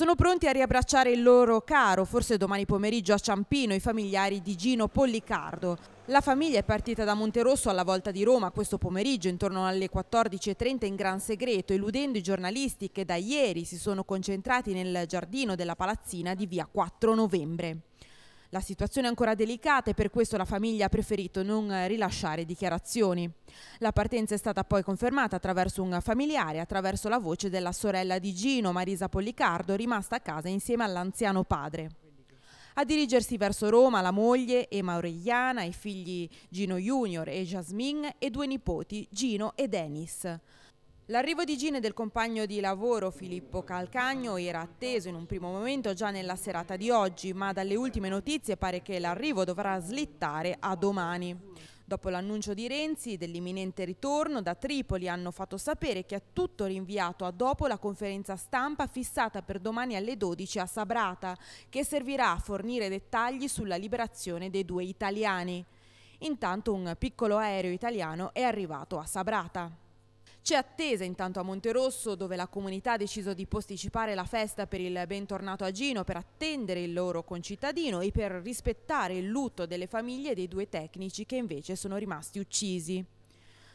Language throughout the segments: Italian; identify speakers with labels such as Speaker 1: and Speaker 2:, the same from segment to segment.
Speaker 1: Sono pronti a riabbracciare il loro caro, forse domani pomeriggio a Ciampino, i familiari di Gino Pollicardo. La famiglia è partita da Monterosso alla volta di Roma questo pomeriggio intorno alle 14.30 in gran segreto, eludendo i giornalisti che da ieri si sono concentrati nel giardino della palazzina di via 4 novembre. La situazione è ancora delicata e per questo la famiglia ha preferito non rilasciare dichiarazioni. La partenza è stata poi confermata attraverso un familiare, attraverso la voce della sorella di Gino, Marisa Pollicardo, rimasta a casa insieme all'anziano padre. A dirigersi verso Roma la moglie Emma Aureliana, i figli Gino Junior e Jasmine e due nipoti Gino e Dennis. L'arrivo di Gine del compagno di lavoro Filippo Calcagno era atteso in un primo momento già nella serata di oggi, ma dalle ultime notizie pare che l'arrivo dovrà slittare a domani. Dopo l'annuncio di Renzi dell'imminente ritorno, da Tripoli hanno fatto sapere che è tutto rinviato a dopo la conferenza stampa fissata per domani alle 12 a Sabrata, che servirà a fornire dettagli sulla liberazione dei due italiani. Intanto un piccolo aereo italiano è arrivato a Sabrata. C'è attesa intanto a Monterosso dove la comunità ha deciso di posticipare la festa per il bentornato a Gino per attendere il loro concittadino e per rispettare il lutto delle famiglie dei due tecnici che invece sono rimasti uccisi.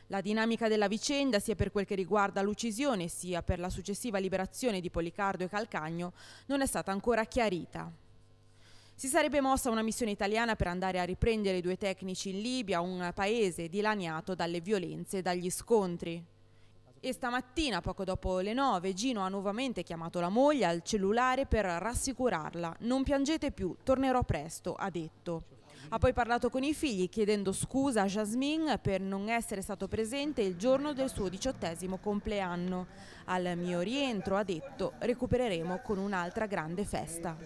Speaker 1: La dinamica della vicenda, sia per quel che riguarda l'uccisione, sia per la successiva liberazione di Policardo e Calcagno, non è stata ancora chiarita. Si sarebbe mossa una missione italiana per andare a riprendere i due tecnici in Libia, un paese dilaniato dalle violenze e dagli scontri e stamattina, poco dopo le nove, Gino ha nuovamente chiamato la moglie al cellulare per rassicurarla. Non piangete più, tornerò presto, ha detto. Ha poi parlato con i figli chiedendo scusa a Jasmine per non essere stato presente il giorno del suo diciottesimo compleanno. Al mio rientro, ha detto, recupereremo con un'altra grande festa.